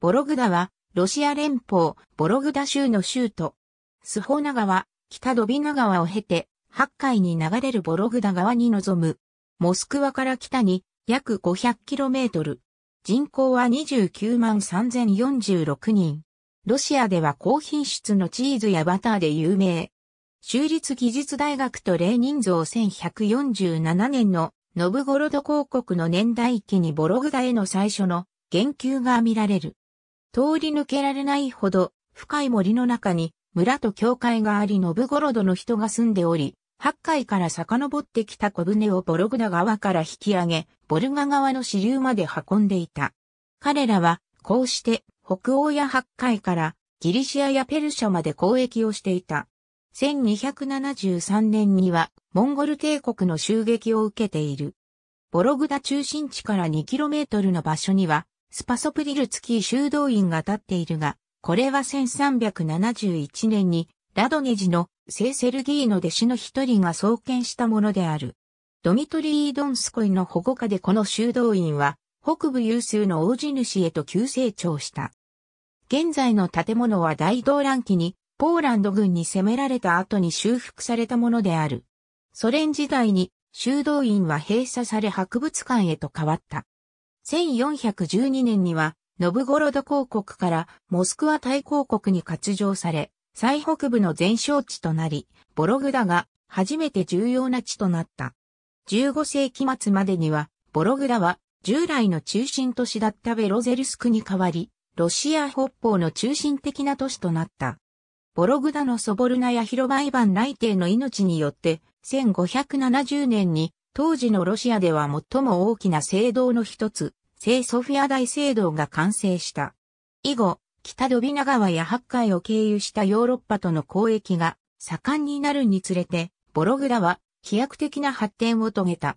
ボログダは、ロシア連邦、ボログダ州の州都。スホーナ川、北ドビナ川を経て、八海に流れるボログダ川に臨む。モスクワから北に、約 500km。人口は29万3046人。ロシアでは高品質のチーズやバターで有名。州立技術大学とレーニン像1147年のノブゴロド公国の年代記にボログダへの最初の言及が見られる。通り抜けられないほど深い森の中に村と教会がありノブゴロドの人が住んでおり、八海から遡ってきた小舟をボログダ川から引き上げ、ボルガ川の支流まで運んでいた。彼らは、こうして北欧や八海からギリシアやペルシャまで交易をしていた。1273年にはモンゴル帝国の襲撃を受けている。ボログダ中心地から 2km の場所にはスパソプリルツキー修道院が建っているが、これは1371年にラドネジの聖セルギーの弟子の一人が創建したものである。ドミトリー・ドンスコイの保護下でこの修道院は北部有数の大地主へと急成長した。現在の建物は大動乱期にポーランド軍に攻められた後に修復されたものである。ソ連時代に修道院は閉鎖され博物館へと変わった。1412年には、ノブゴロド公国からモスクワ大公国に割譲され、最北部の前哨地となり、ボログダが初めて重要な地となった。15世紀末までには、ボログダは従来の中心都市だったベロゼルスクに代わり、ロシア北方の中心的な都市となった。ボログダのソボルナや広バイバン内定の命によって、1570年に当時のロシアでは最も大きな聖堂の一つ、聖ソフィア大聖堂が完成した。以後、北ドビナ川や八海を経由したヨーロッパとの交易が盛んになるにつれて、ボログダは飛躍的な発展を遂げた。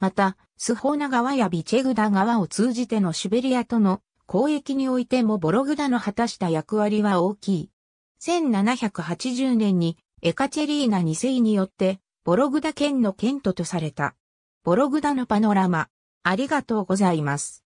また、スホーナ川やビチェグダ川を通じてのシベリアとの交易においてもボログダの果たした役割は大きい。1780年にエカチェリーナ2世によってボログダ県の県都とされた。ボログダのパノラマ、ありがとうございます。